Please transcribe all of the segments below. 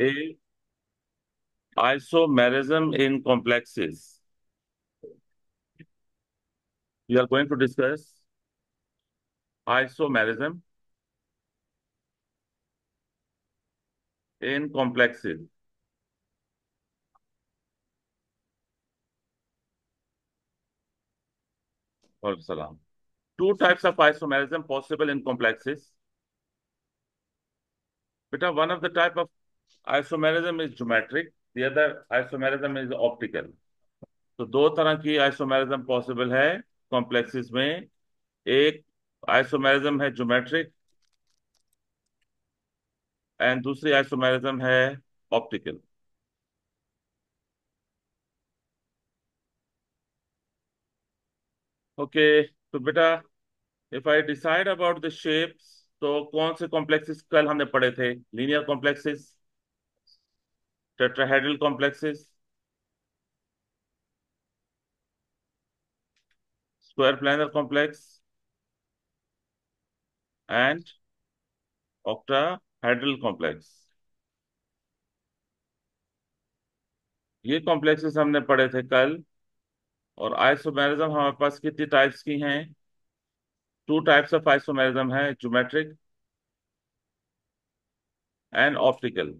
A. Isomerism in complexes. We are going to discuss isomerism in complexes. Salam. Two types of isomerism possible in complexes. But one of the type of isomerism is geometric the other is optical तो दो तरह की isomerism possible है complexes में एक isomerism है geometric and दूसरी isomerism है ऑप्टिकल ओके तो बेटा if I decide about the shapes तो कौन से कॉम्प्लेक्सेस कल हमने पढ़े थे linear complexes tetrahedral complexes, square planar complex, and octahedral complex. ये कॉम्प्लेक्सेस हमने पढ़े थे कल और आइसोमेरिज्म हमारे पास कितनी टाइप्स की हैं टू टाइप्स ऑफ आइसोमेरिज्म है ज्योमेट्रिक एंड ऑप्टिकल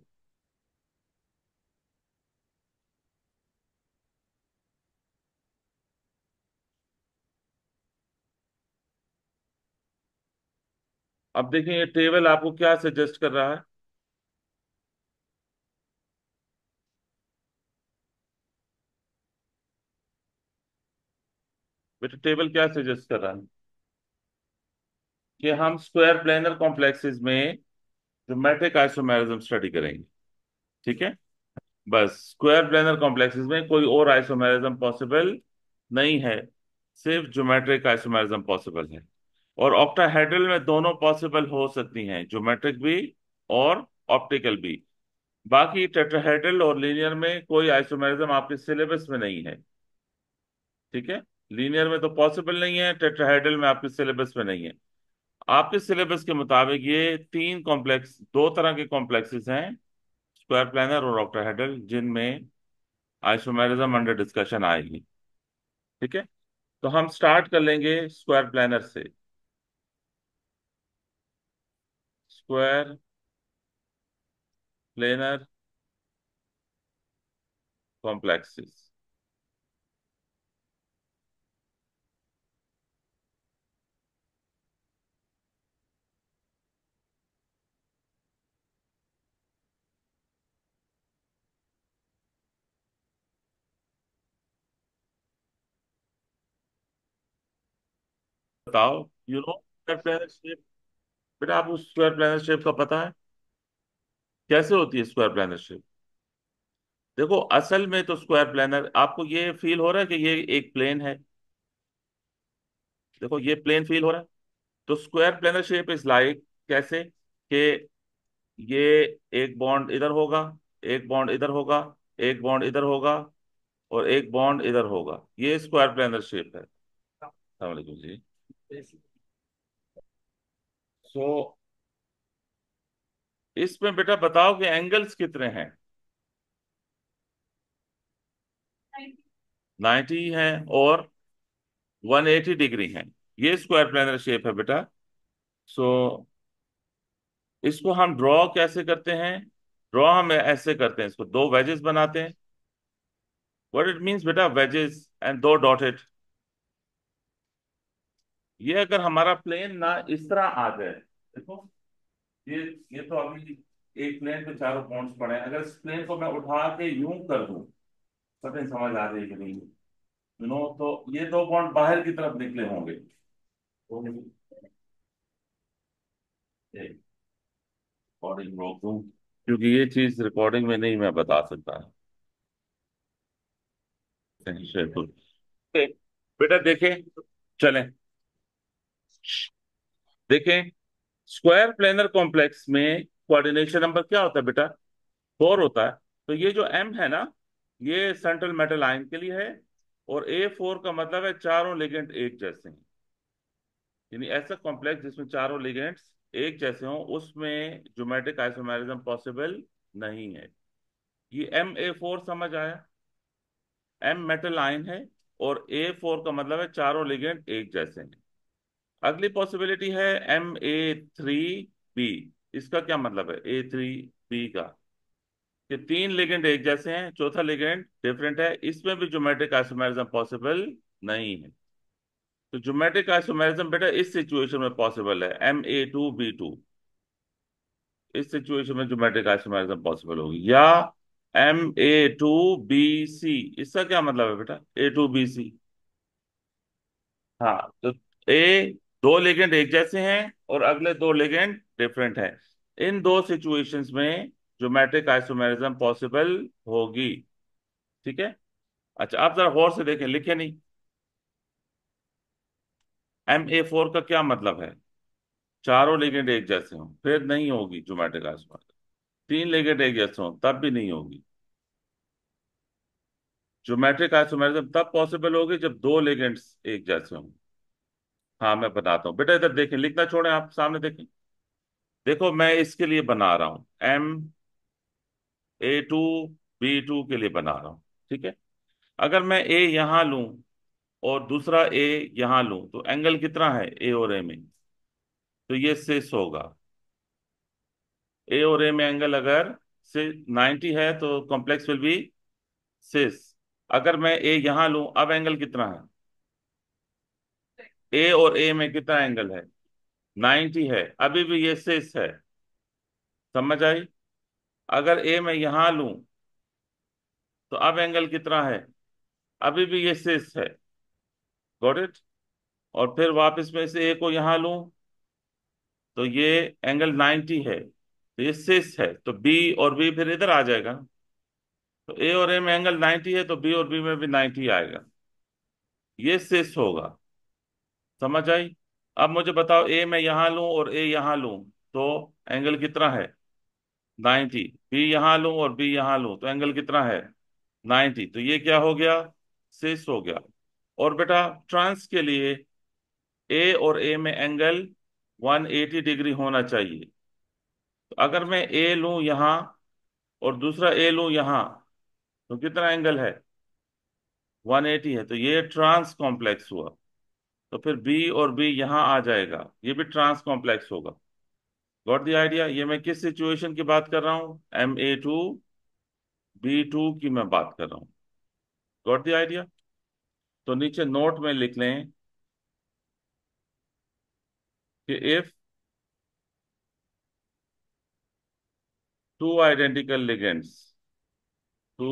अब देखिए ये टेबल आपको क्या सजेस्ट कर रहा है बेटा टेबल क्या सजेस्ट कर रहा है कि हम स्क्वायर प्लेनर कॉम्प्लेक्सेस में ज्योमेट्रिक आइसोमेरिज्म स्टडी करेंगे ठीक है बस स्क्वायर प्लेनर कॉम्प्लेक्सेस में कोई और आइसोमेरिज्म पॉसिबल नहीं है सिर्फ ज्योमेट्रिक आइसोमेरिज्म पॉसिबल है और ऑक्टाहेड्रल में दोनों पॉसिबल हो सकती हैं ज्योमेट्रिक भी और ऑप्टिकल भी बाकी टेट्राहेड्रल और लीनियर में कोई आइसोमेरिज्म आपके सिलेबस में नहीं है ठीक है लीनियर में तो पॉसिबल नहीं है टेट्राहेड्रल में आपके सिलेबस में नहीं है आपके सिलेबस के मुताबिक ये तीन कॉम्प्लेक्स दो तरह के कॉम्प्लेक्सेस हैं स्क्वायर प्लानर और ऑक्टाहेड्रल जिनमें आइसोमेरिज्म अंडर डिस्कशन आएगी ठीक है तो हम स्टार्ट कर लेंगे स्क्वायर प्लानर से square planar complexes. Tau, you know that planar shape बेटा आपको स्क्वायर प्लानर शेप का पता है कैसे होती है स्क्वायर प्लानर शेप देखो असल में तो स्क्वायर प्लानर आपको ये फील हो रहा है कि ये एक प्लेन है देखो ये प्लेन फील हो रहा है तो square planar shape is like कैसे कि ये एक बॉन्ड इधर होगा एक बॉन्ड इधर होगा एक बॉन्ड इधर होगा और एक बॉन्ड इधर होगा ये स्क्वायर प्लानर शेप है हाँ। जी सो इसमें बेटा बताओ कि एंगल्स कितने हैं 90 हैं और 180 डिग्री हैं ये स्क्वायर प्लानर शेप है बेटा सो so, इसको हम ड्रॉ कैसे करते हैं ड्रॉ हम ऐसे करते हैं इसको दो वेजेस बनाते हैं व्हाट इट मींस बेटा वेजेस एंड दो डॉटेड ये अगर हमारा प्लेन ना इस तरह आ जाए देखो ये ये तो अभी एक प्लेन पे चारों पॉइंट्स पड़े हैं अगर इस प्लेन को मैं उठा के यूं कर पता नहीं समझ आ जाएगी नहीं यू नो तो ये दो पॉइंट बाहर की तरफ निकले होंगे रिकॉर्डिंग तो रोक क्योंकि ये चीज रिकॉर्डिंग में नहीं मैं बता सकता बेटा देखे चलें देखें स्क्वायर प्लेनर कॉम्प्लेक्स में कोऑर्डिनेशन नंबर क्या होता है बेटा फोर होता है तो ये जो एम है ना ये सेंट्रल मेटल आयन के लिए है और ए फोर का मतलब है चारों लिगेंट एक जैसे हैं यानी ऐसा कॉम्प्लेक्स जिसमें चारों लिगेंट्स एक जैसे हों उसमें जोमेटिक आइसोमेरिज्म पॉसिबल नहीं है ये एम ए फोर समझ आया एम मेटल आयन है और ए फोर का मतलब है चारों लिगेंट एक जैसे हैं अगली पॉसिबिलिटी है एम ए थ्री बी इसका क्या मतलब है ए थ्री बी का ये तीन लिगेंड एक जैसे हैं चौथा लिगेंड डिफरेंट है इसमें भी ज्योमेट्रिक आइसोमेरिज्म पॉसिबल नहीं है तो ज्योमेट्रिक आइसोमेरिज्म बेटा इस सिचुएशन में पॉसिबल है M A two B two इस सिचुएशन में ज्योमेट्रिक आइसोमेरिज्म पॉसिबल होगी या M A two B C इसका क्या मतलब है बेटा ए टू बी सी हाँ तो ए दो लेगेंड एक जैसे हैं और अगले दो लेगेंड डिफरेंट हैं इन दो सिचुएशंस में ज्योमेट्रिक आइसोमेरिज्म पॉसिबल होगी ठीक है अच्छा आप जरा गौर से देखें लिखे नहीं एम ए फोर का क्या मतलब है चारों लेगेंड एक जैसे हों फिर नहीं होगी ज्योमेट्रिक आइसोमेरिज्म तीन लेगेंड एक जैसे हों तब भी नहीं होगी ज्योमेट्रिक आइसोमेरिज्म तब पॉसिबल होगी जब दो लेगेंड्स एक जैसे होंगे हाँ मैं बताता हूँ बेटा इधर देखें लिखना छोड़ें आप सामने देखें देखो मैं इसके लिए बना रहा हूं M A two B two के लिए बना रहा हूं ठीक है अगर मैं ए यहां लू और दूसरा ए यहां लू तो एंगल कितना है ए और ए में तो ये सिस होगा ए और ए में एंगल अगर से 90 है तो कॉम्प्लेक्स विल बी सिस अगर मैं ए यहां लू अब एंगल कितना है ए और ए में कितना एंगल है 90 है अभी भी ये सेस है समझ आई अगर ए में यहां लू तो अब एंगल कितना है अभी भी ये सेस है गॉट इट और फिर वापस में से ए को यहां लू तो ये एंगल 90 है तो ये सेस है तो बी और बी फिर इधर आ जाएगा तो ए और ए में एंगल 90 है तो बी और बी में भी 90 आएगा ये सेस होगा समझ आई अब मुझे बताओ ए मैं यहां लू और ए यहां लू तो एंगल कितना है 90 बी यहां लू और बी यहां लू तो एंगल कितना है 90 तो ये क्या हो गया सिक्स हो गया और बेटा ट्रांस के लिए ए और ए में एंगल 180 डिग्री होना चाहिए तो अगर मैं ए लू यहां और दूसरा ए लू यहां तो कितना एंगल है 180 है तो ये ट्रांस कॉम्प्लेक्स हुआ तो फिर बी और बी यहां आ जाएगा ये भी ट्रांस कॉम्प्लेक्स होगा गॉट दी आइडिया ये मैं किस सिचुएशन की बात कर रहा हूं M A two B two की मैं बात कर रहा हूं गॉट दी आइडिया तो नीचे नोट में लिख लें कि if two identical ligands two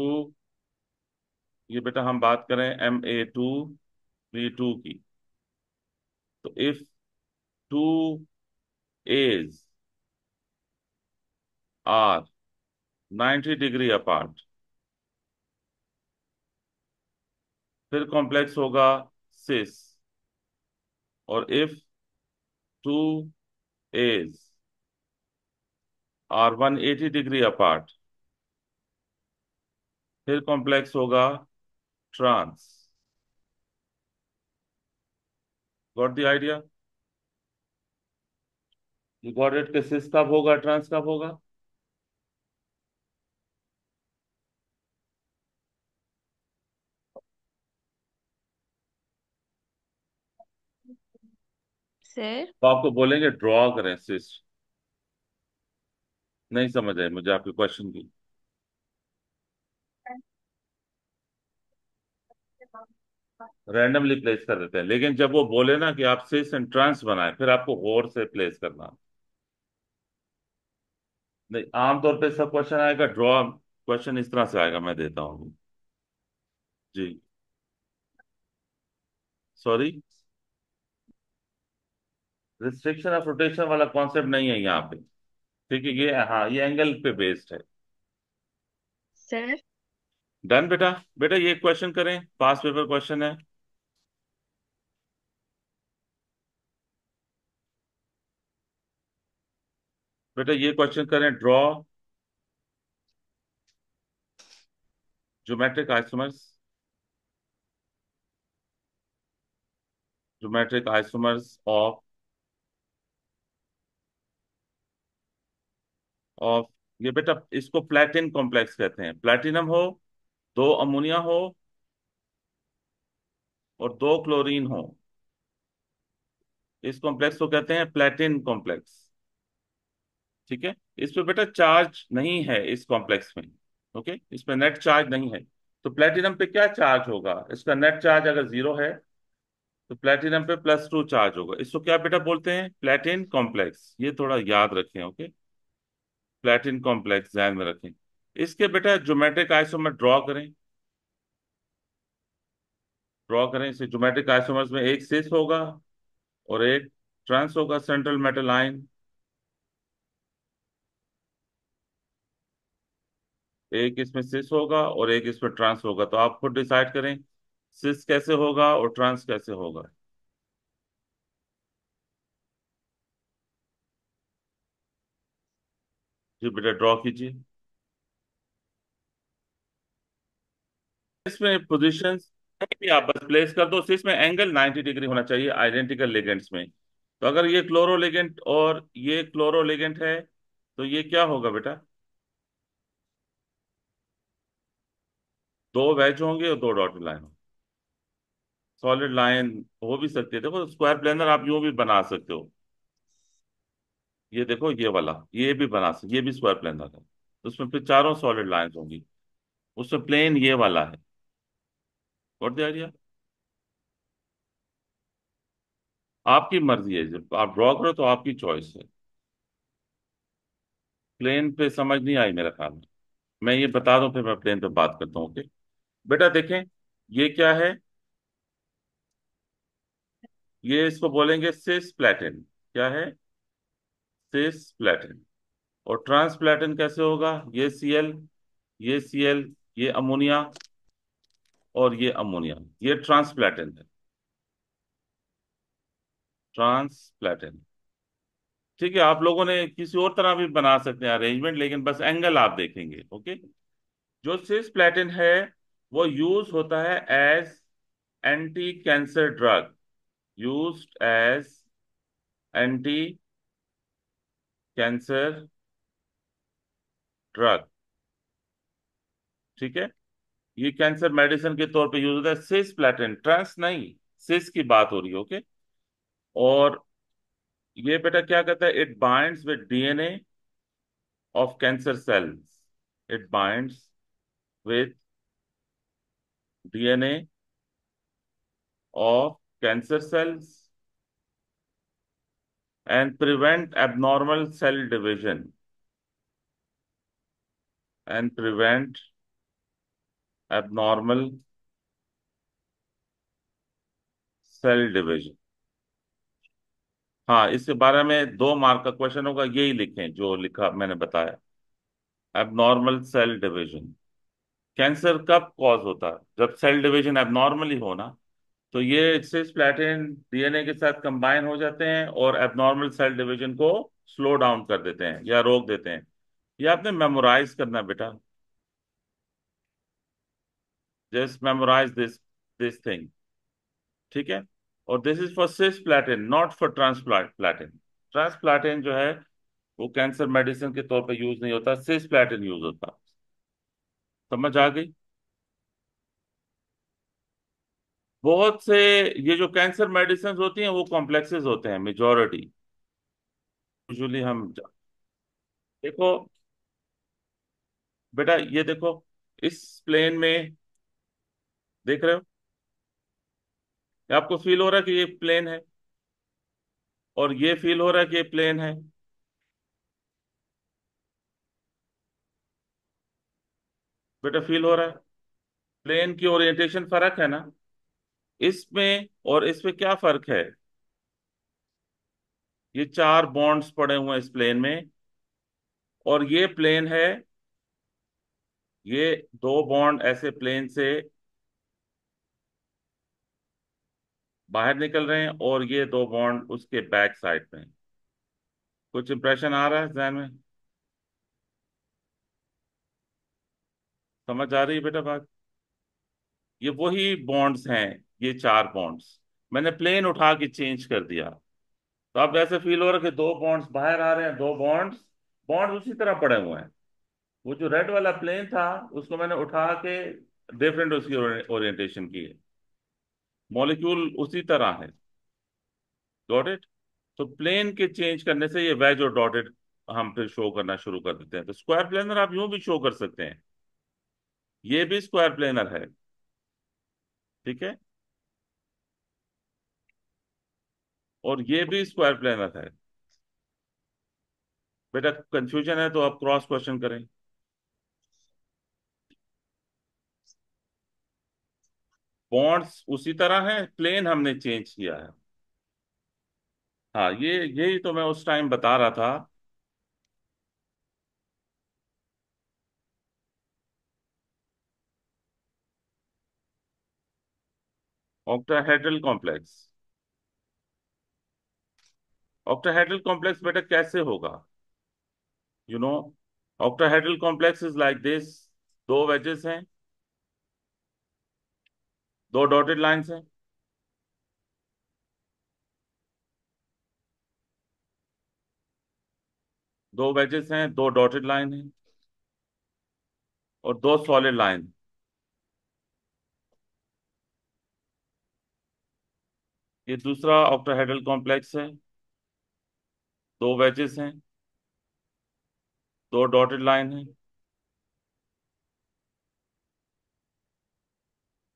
ये बेटा हम बात करें M A two B two की तो if two A's are 90 degree apart फिर कॉम्प्लेक्स होगा सिस और if two A's are 180 degree apart फिर कॉम्प्लेक्स होगा trans got the idea recorded cases कब होगा ट्रांस कब होगा तो आपको बोलेंगे ड्रॉ करें सिस्ट नहीं समझ आई मुझे आपके क्वेश्चन की रैंडमली प्लेस कर देते हैं लेकिन जब वो बोले ना कि आप सिस एंड ट्रांस बनाए फिर आपको गौर से प्लेस करना नहीं आमतौर पे सब क्वेश्चन आएगा ड्रॉ क्वेश्चन इस तरह से आएगा मैं देता हूँ जी सॉरी रिस्ट्रिक्शन ऑफ रोटेशन वाला कॉन्सेप्ट नहीं है यहाँ पे ठीक है ये हाँ ये एंगल पे बेस्ड है सर डन बेटा बेटा ये क्वेश्चन करें पास पेपर क्वेश्चन है बेटा ये क्वेश्चन करें draw geometric isomers geometric isomers of of ये बेटा इसको प्लेटिन कॉम्प्लेक्स कहते हैं प्लेटिनम हो दो अमोनिया हो और दो क्लोरीन हो इस कॉम्प्लेक्स को कहते हैं प्लेटिन कॉम्प्लेक्स ठीक है इस पे बेटा चार्ज नहीं है इस कॉम्प्लेक्स में ओके इस पे नेट चार्ज नहीं है तो प्लेटिनम पे क्या चार्ज होगा इसका नेट चार्ज अगर जीरो है तो प्लेटिनम पे प्लस टू चार्ज होगा इसको क्या बेटा बोलते हैं प्लेटिन कॉम्प्लेक्स ये थोड़ा याद रखें ओके प्लेटिन कॉम्प्लेक्स ध्यान में रखें इसके बेटा जोमेट्रिक आइसोमर ड्रॉ करें ड्रॉ करें इसे जोमेट्रिक आइसोमर्स में एक सिस होगा और एक ट्रांस होगा सेंट्रल मेटल लाइन एक इसमें सिस होगा और एक इसमें ट्रांस होगा तो आप खुद डिसाइड करें सिस कैसे होगा और ट्रांस कैसे होगा जी बेटा ड्रॉ कीजिए इसमें पोजिशन भी आप बस प्लेस कर दो इसमें एंगल 90 डिग्री होना चाहिए आइडेंटिकल लेगेंट्स में तो अगर ये लेगेंट और ये लेगेंट है तो ये क्या होगा बेटा दो वेज होंगे और दो डॉट लाइन होंगे सॉलिड लाइन हो भी सकती है देखो स्क्वायर प्लेनर आप यूं भी बना सकते हो ये देखो ये वाला ये भी बना सकते ये भी स्क्वायर प्लेनर है उसमें फिर चारों सॉलिड लाइन होंगी उसमें प्लेन ये वाला है और द आपकी मर्जी है जब आप ड्रॉ करो तो आपकी चॉइस है प्लेन पे समझ नहीं आई मेरा ख्याल मैं ये बता दूं फिर मैं प्लेन पे बात करता हूँ ओके बेटा देखें ये क्या है ये इसको बोलेंगे सिस प्लेटिन क्या है सिस प्लेटिन और ट्रांस प्लेटिन कैसे होगा ये सीएल ये सी एल ये अमोनिया और ये अमोनिया ये ट्रांस प्लेटिन है ट्रांस प्लेटिन ठीक है आप लोगों ने किसी और तरह भी बना सकते हैं अरेंजमेंट लेकिन बस एंगल आप देखेंगे ओके जो सिस प्लेटिन है वो यूज होता है as anti cancer drug use as anti cancer drug ठीक है ये कैंसर मेडिसिन के तौर पे यूज होता है सिस प्लेटिन ट्रांस नहीं सिस की बात हो रही है ओके और ये बेटा क्या कहता है it binds with DNA of cancer cells it binds with DNA of cancer cells and prevent abnormal cell division and prevent abnormal cell division हाँ इसके बारे में दो मार्क का क्वेश्चन होगा यही लिखें जो लिखा मैंने बताया abnormal cell division cancer कब कॉज होता है जब सेल डिवीजन एबनॉर्मली होना तो ये इससे प्लेटिन डीएनए के साथ कंबाइन हो जाते हैं और एबनॉर्मल सेल डिवीजन को स्लो डाउन कर देते हैं या रोक देते हैं ये आपने मेमोराइज करना बेटा just memorise this this thing ठीक है और this is for cisplatin not for transplant platin transplatin जो है वो कैंसर मेडिसिन के तौर पे यूज नहीं होता सिस प्लेटिन यूज होता समझ आ गई बहुत से ये जो कैंसर मेडिसिन होती हैं वो कॉम्प्लेक्सेस होते हैं मेजोरिटी यूजुअली हम देखो बेटा ये देखो इस प्लेन में देख रहे हो आपको फील हो रहा है कि ये प्लेन है और ये फील हो रहा है कि ये प्लेन है बेटा फील हो रहा है प्लेन की ओरिएंटेशन फर्क है ना इसमें और इसमें क्या फर्क है ये चार बॉन्ड्स पड़े हुए हैं इस प्लेन में और ये प्लेन है ये दो बॉन्ड ऐसे प्लेन से बाहर निकल रहे हैं और ये दो बॉन्ड उसके बैक साइड में कुछ इंप्रेशन आ रहा है जहन में समझ आ रही है बेटा बात ये वही बॉन्ड्स हैं ये चार बॉन्ड्स मैंने प्लेन उठा के चेंज कर दिया तो आप ऐसे फील हो रहा है कि दो बॉन्ड्स बाहर आ रहे हैं दो बॉन्ड्स बॉन्ड्स उसी तरह पड़े हुए हैं वो जो रेड वाला प्लेन था उसको मैंने उठा के डिफरेंट उसकी ओरिएंटेशन की है मॉलिक्यूल उसी तरह है डॉटेड तो प्लेन के चेंज करने से ये वेज और डॉटेड हम फिर शो करना शुरू कर देते हैं तो स्क्वायर प्लेनर आप यूं भी शो कर सकते हैं ये भी स्क्वायर प्लेनर है ठीक है और ये भी स्क्वायर प्लेनर है बेटा कंफ्यूजन है तो आप क्रॉस क्वेश्चन करें बॉन्ड्स उसी तरह है प्लेन हमने चेंज किया है हाँ ये यही तो मैं उस टाइम बता रहा था ऑक्टाहेड्रल कॉम्प्लेक्स ऑक्टाहेड्रल कॉम्प्लेक्स बेटा कैसे होगा you know octahedral complex is like this दो वेजेस हैं दो डॉटेड लाइंस हैं दो वेजेस हैं दो डॉटेड लाइन हैं और दो सॉलिड लाइन ये दूसरा हेडल कॉम्प्लेक्स है दो बैचेस हैं दो डॉटेड लाइन है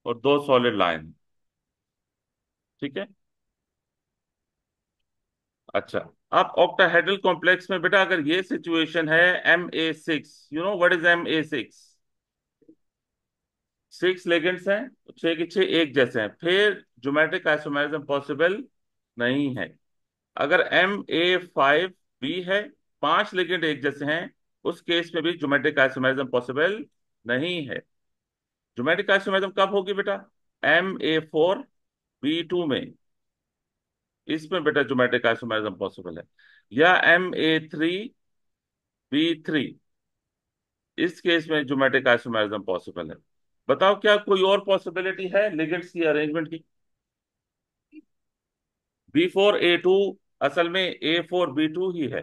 और दो सॉलिड लाइन ठीक है अच्छा अब ऑक्टाहेड्रल कॉम्प्लेक्स में बेटा अगर ये सिचुएशन है M A six you know what is M A six six ligands हैं छह के छह एक जैसे हैं फिर जोमेट्रिक आइसोमेरिज्म पॉसिबल नहीं है अगर एम ए फाइव बी है पांच लेगेंड एक जैसे हैं उस केस में भी जोमेट्रिक आइसोमेरिज्म पॉसिबल नहीं है जोमेट्रिक आइसोमेरिज्म कब होगी बेटा M A four B two में इसमें बेटा जोमेट्रिक आइसोमेरिज्म पॉसिबल है या M A three B three इस केस में जोमेट्रिक आइसोमेरिज्म पॉसिबल है बताओ क्या कोई और पॉसिबिलिटी है लिगेट्स की अरेंजमेंट की बी फोर ए टू असल में ए फोर बी टू ही है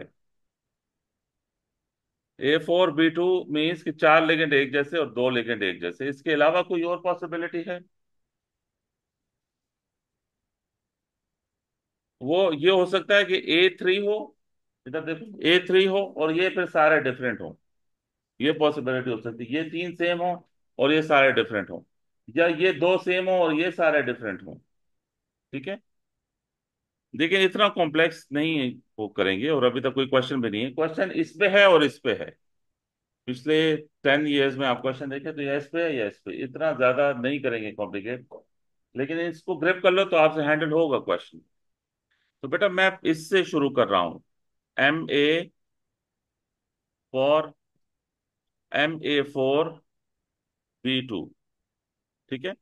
A four B two means की चार लेगेंड एक जैसे और दो लेगेंड एक जैसे इसके अलावा कोई और पॉसिबिलिटी है वो ये हो सकता है कि ए थ्री हो इधर देखो ए थ्री हो और ये फिर सारे डिफरेंट हो ये पॉसिबिलिटी हो सकती है ये तीन सेम हो और ये सारे डिफरेंट हो या ये दो सेम हो और ये सारे डिफरेंट हो ठीक है देखिए इतना कॉम्प्लेक्स नहीं वो करेंगे और अभी तक कोई क्वेश्चन भी नहीं है क्वेश्चन इस पे है और इस पे है पिछले टेन इयर्स में आप क्वेश्चन देखें तो या इस पे है या इस पे इतना ज्यादा नहीं करेंगे कॉम्प्लिकेट लेकिन इसको ग्रिप कर लो तो आपसे हैंडल होगा क्वेश्चन तो बेटा मैं इससे शुरू कर रहा हूं M A four M A four B two ठीक है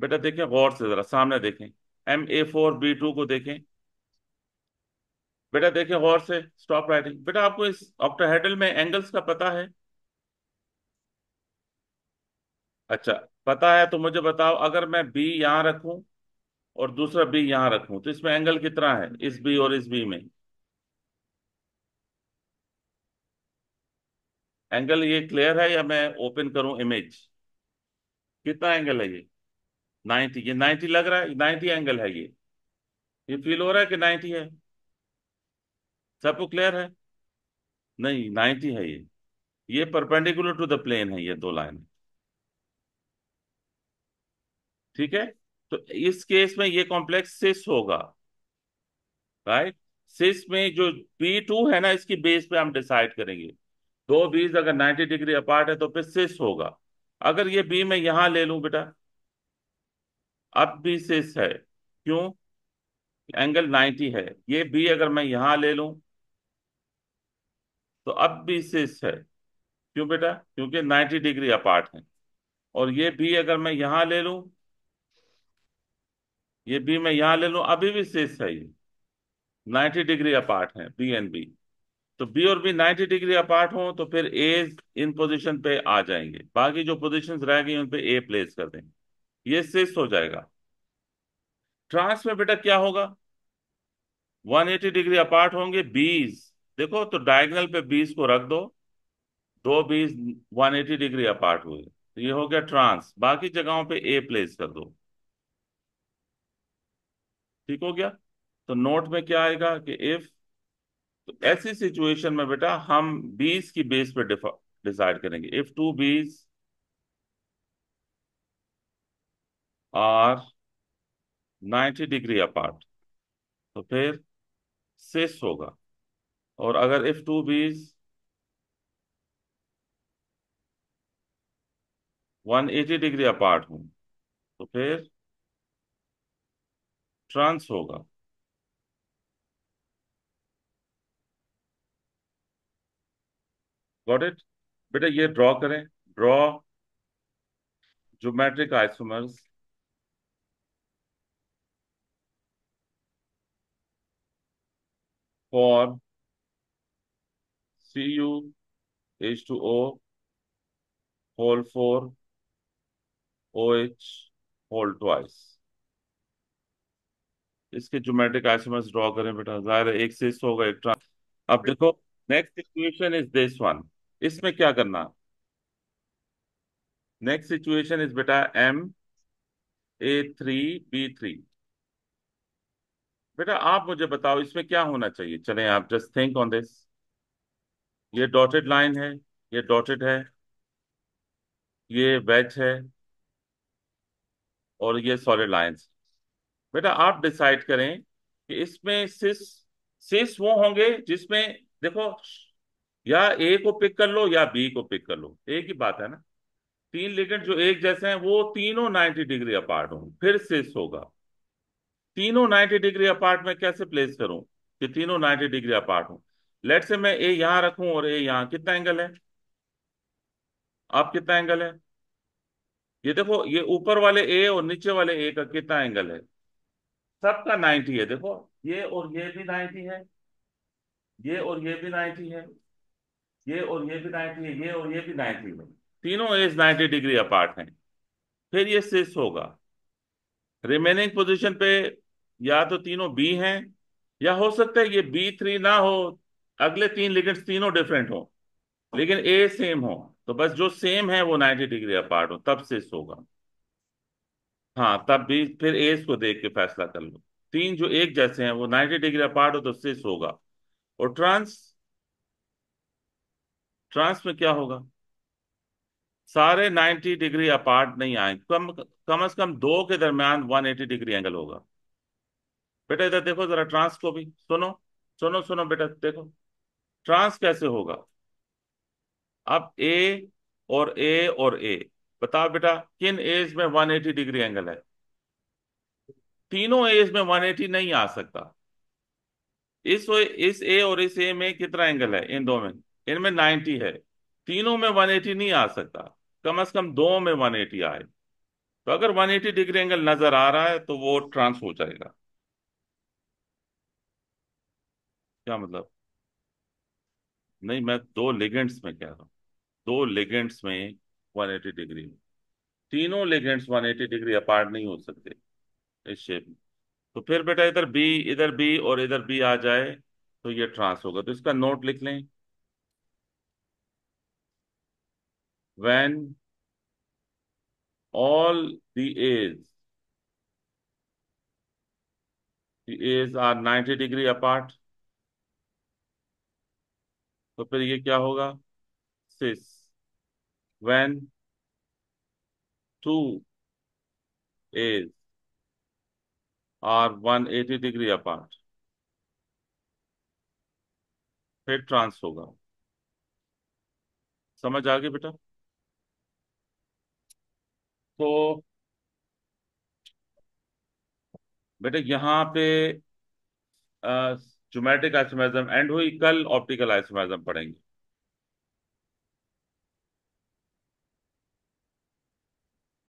बेटा देखें गौर से जरा सामने देखें M A four B two को देखें बेटा देखें गौर से स्टॉप राइटिंग बेटा आपको इस ऑक्टाहेड्रल में एंगल्स का पता है अच्छा पता है तो मुझे बताओ अगर मैं बी यहां रखू और दूसरा बी यहां रखू तो इसमें एंगल कितना है इस बी और इस बी में एंगल ये क्लियर है या मैं ओपन करूं इमेज कितना एंगल है ये 90 ये 90 लग रहा है 90 एंगल है ये ये फील हो रहा है कि 90 है सबको क्लियर है नहीं 90 है ये ये परपेंडिकुलर टू द प्लेन है ये दो लाइन ठीक है तो इस केस में ये कॉम्प्लेक्स सिस होगा राइट सिस में जो पी टू है ना इसकी बेस पे हम डिसाइड करेंगे दो बीज अगर 90 डिग्री अपार्ट है तो फिर सिस होगा अगर ये बी मैं यहां ले लू बेटा अब भी सिस है क्यों एंगल 90 है ये बी अगर मैं यहां ले लू तो अब भी सिस है क्यों बेटा क्योंकि 90 डिग्री अपार्ट है और ये बी अगर मैं यहां ले लू ये बी मैं यहां ले लू अभी भी सिस है ये नाइन्टी डिग्री अपार्ट है बी एंड बी तो बी और बी 90 डिग्री अपार्ट हो तो फिर ए इन पोजीशन पे आ जाएंगे बाकी जो पोजीशन रह गई उन पे ए प्लेस कर देंगे ये सिक्स हो जाएगा ट्रांस में बेटा क्या होगा 180 डिग्री अपार्ट होंगे बीस देखो तो डायगनल पे बीस को रख दो दो बीस 180 डिग्री अपार्ट हुए तो ये हो गया ट्रांस बाकी जगहों पे ए प्लेस कर दो ठीक हो गया तो नोट में क्या आएगा कि इफ तो ऐसी सिचुएशन में बेटा हम बीस की बेस पे डिसाइड करेंगे if two B's are 90 degree apart तो फिर सिस होगा और अगर इफ टू बीज 180 डिग्री अपार्ट हूं तो फिर ट्रांस होगा गॉट इट बेटा ये ड्रॉ करें draw geometric isomers two O whole four O H whole twice इसके ज्योमेट्रिक आइसोमर्स ड्रॉ करें बेटा जाहिर है एक से इस होगा एक ट्रांस अब देखो next situation is this one इसमें क्या करना नेक्स्ट सिचुएशन इज बेटा M A three B three बेटा आप मुझे बताओ इसमें क्या होना चाहिए चलें आप जस्ट थिंक ऑन दिस ये डॉटेड लाइन है ये डॉटेड है ये वेज है और ये सॉलिड लाइंस बेटा आप डिसाइड करें कि इसमें सिस सिस वो होंगे जिसमें देखो या ए को पिक कर लो या बी को पिक कर लो एक ही बात है ना तीन लिगेंट जो एक जैसे हैं वो तीनों 90 डिग्री अपार्ट हों फिर सिस होगा तीनों 90 डिग्री अपार्ट में कैसे प्लेस करूं कि तीनों 90 डिग्री अपार्ट हों लेट से मैं ए यहां रखूं और ए यहां कितना एंगल है आप कितना एंगल है ये देखो ये ऊपर वाले ए और नीचे वाले ए का कितना एंगल है सबका नाइन्टी है देखो ये और ये भी नाइन्टी है ये और ये भी नाइन्टी है ये और ये भी नाइन्टी है ये और ये भी नाइन्टी है तीनों एज नाइन्टी डिग्री अपार्ट हैं फिर ये सिस होगा रिमेनिंग पोजिशन पे या तो तीनों बी हैं या हो सकता है ये बी थ्री ना हो अगले तीन लिगेंड्स तीनों डिफरेंट हो लेकिन ए सेम हो तो बस जो सेम है वो नाइन्टी डिग्री अपार्ट हो तब सिस होगा हाँ तब भी फिर एज को देख के फैसला कर लो तीन जो एक जैसे हैं वो नाइन्टी डिग्री अपार्ट हो तो सिस होगा और ट्रांस ट्रांस में क्या होगा सारे 90 डिग्री अपार्ट नहीं आए कम कम से कम दो के दरमियान 180 डिग्री एंगल होगा बेटा इधर देखो जरा ट्रांस को भी सुनो सुनो सुनो बेटा देखो ट्रांस कैसे होगा अब ए और ए और ए बताओ बेटा किन एज में 180 डिग्री एंगल है तीनों एज में 180 नहीं आ सकता इस इस ए और इस ए में कितना एंगल है इन दो में इनमें 90 है तीनों में 180 नहीं आ सकता कम से कम दो में 180 आए तो अगर 180 डिग्री एंगल नजर आ रहा है तो वो ट्रांस हो जाएगा क्या मतलब नहीं मैं दो लेगेंट्स में कह रहा हूं दो लेगेंट्स में 180 डिग्री तीनों लिगेंड्स 180 डिग्री अपार्ट नहीं हो सकते इस शेप में तो फिर बेटा इधर बी इधर बी और इधर बी आ जाए तो ये ट्रांस होगा तो इसका नोट लिख लें when all the edge the edge are 90 degree apart तो फिर ये क्या होगा cis when two edge are 180 degree apart फिर ट्रांस होगा समझ आ गई बेटा तो बेटा यहां पे ज्योमेट्रिक आइसोमेजम एंड हुई कल ऑप्टिकल आइसोमेजम पढ़ेंगे